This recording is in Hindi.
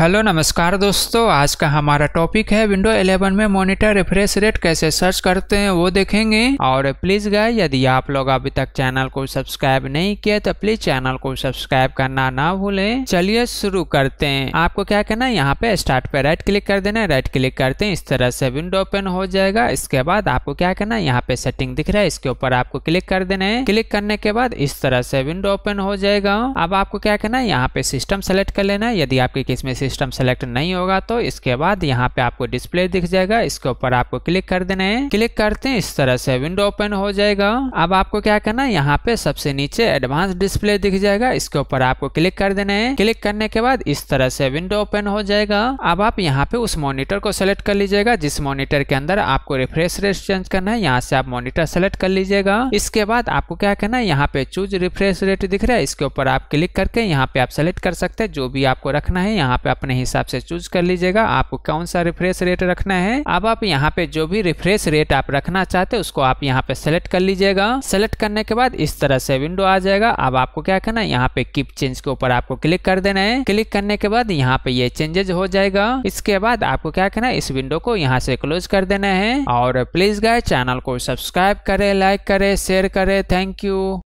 हेलो नमस्कार दोस्तों आज का हमारा टॉपिक है विंडो 11 में मॉनिटर रिफ्रेश रेट कैसे सर्च करते हैं वो देखेंगे और प्लीज गाय यदि आप लोग अभी तक चैनल को सब्सक्राइब नहीं किया तो प्लीज चैनल को सब्सक्राइब करना ना भूलें चलिए शुरू करते हैं आपको क्या करना है यहाँ पे स्टार्ट पे राइट क्लिक कर देना राइट क्लिक करते हैं इस तरह से विंडो ओपन हो जाएगा इसके बाद आपको क्या करना है यहाँ पे सेटिंग दिख रहा है इसके ऊपर आपको क्लिक कर देना है क्लिक करने के बाद इस तरह से विंडो ओपन हो जाएगा अब आपको क्या करना है यहाँ पे सिस्टम सेलेक्ट कर लेना है यदि आपके किसमें सिस्टम सेलेक्ट नहीं होगा तो इसके बाद यहाँ पे आपको डिस्प्ले दिख जाएगा इसके ऊपर आपको क्लिक कर देना है क्लिक करते हैं इस तरह से विंडो ओपन हो जाएगा अब आपको क्या करना है यहाँ पे सबसे नीचे एडवांस डिस्प्ले दिख जाएगा इसके ऊपर आपको क्लिक कर देना है क्लिक करने के बाद इस तरह से विंडो ओपन हो जाएगा अब आप यहाँ पे उस मॉनिटर को सेलेक्ट कर लीजिएगा जिस मॉनिटर के अंदर आपको रिफ्रेश रेट चेंज करना है यहाँ से आप मॉनिटर सेलेक्ट कर लीजिएगा इसके बाद आपको क्या करना है यहाँ पे चूज रिफ्रेश रेट दिख रहा है इसके ऊपर आप क्लिक करके यहाँ पे आप सेलेक्ट कर सकते हैं जो भी आपको रखना है यहाँ पे आप अपने हिसाब से चूज कर लीजिएगा आपको कौन सा रिफ्रेश रेट रखना है अब आप यहाँ पे जो भी रिफ्रेश रेट आप रखना चाहते हैं उसको आप यहाँ पे सेलेक्ट कर लीजिएगा सेलेक्ट करने के बाद इस तरह से विंडो आ जाएगा अब आपको क्या करना है यहाँ पे किप चेंज के ऊपर आपको क्लिक कर देना है क्लिक करने के बाद यहाँ पे ये चेंजेज हो जाएगा इसके बाद आपको क्या करना है इस विंडो को यहाँ से क्लोज कर देना है और प्लीज गाय चैनल को सब्सक्राइब करे लाइक करे शेयर करे थैंक यू